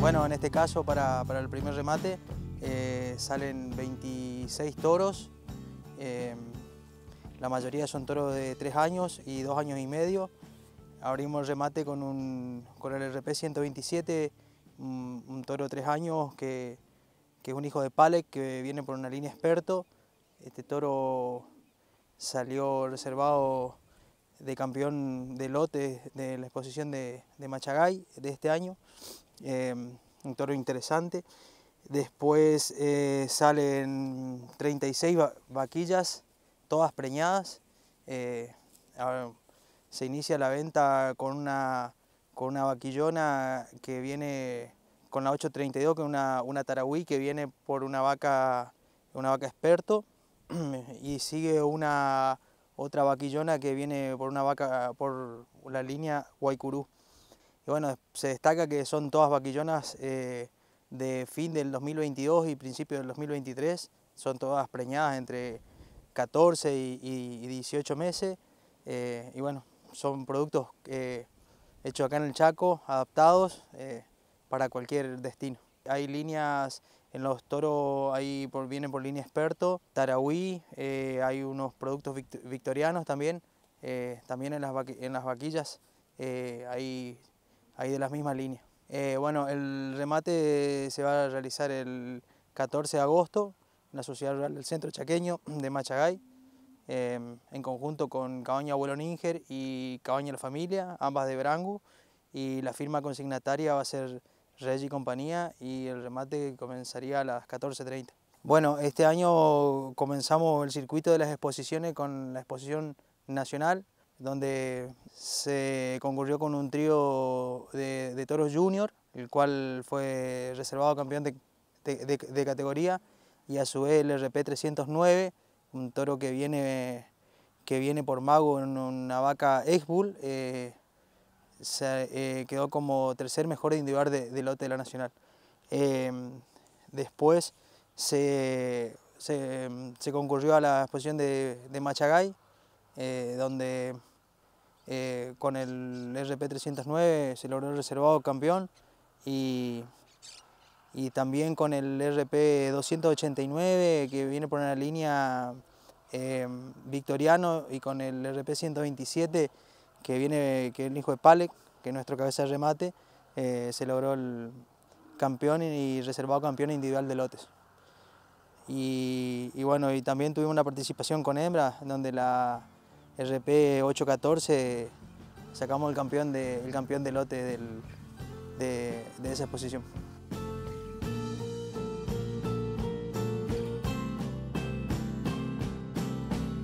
Bueno, en este caso para, el primer remate eh, salen 26 toros. Eh, la mayoría son toros de 3 años y 2 años y medio. Abrimos el remate con, el RP 127, un, toro de 3 años que, es un hijo de Palek que viene por una línea experto. Este toro salió reservado de campeón de lote de la exposición de, de Machagay de este año. Em, un toro interesante. Después eh, salen 36 vaquillas, todas preñadas. Eh, se inicia la venta con una, con una vaquillona que viene con la 832, que es una, una tarahui que viene por una vaca, una vaca experto. Y sigue una otra vaquillona que viene por una vaca por la línea Guaycurú bueno, se destaca que son todas vaquillonas eh, de fin del 2022 y principio del 2023. Son todas preñadas entre 14 y, 18 meses. Eh, y bueno, son productos eh, hechos acá en el Chaco, adaptados para cualquier destino. Hay líneas en los toros ahí vienen por línea experto, Tarahui, hay unos productos victorianos también, también en las, en las vaquillas hay ahí de las mismas líneas. Eh, bueno, el remate se va a realizar el 14 de agosto en la Sociedad Rural del Centro Chaqueño de Machagay, em, en conjunto con Cabaña Abuelo Níger y Cabaña La Familia, ambas de Brangu, y la firma consignataria va a ser Regi Compañía y el remate comenzaría a las 14.30. Bueno, este año comenzamos el circuito de las exposiciones con la exposición nacional, donde se concurrió con un trío de, toros junior, el cual fue reservado campeón de, categoría, y a su vez el RP 309, un toro que viene, que viene por mago en una vaca Exbull, bull eh, se eh, quedó como tercer mejor individual del lote de la Nacional. Em, después se, concurrió a la exposición de, de Machagay, eh, donde eh, con el RP309 se logró el reservado campeón y, también con el RP289 que viene por una línea eh, victoriano y con el RP127 que viene que es el hijo de Palek, que es nuestro cabeza de remate, eh, se logró el campeón y reservado campeón individual de lotes. Y, y bueno, y también tuvimos una participación con hembras, donde la, RP 814 sacamos el campeón, de, campeón de lote de, de esa exposición.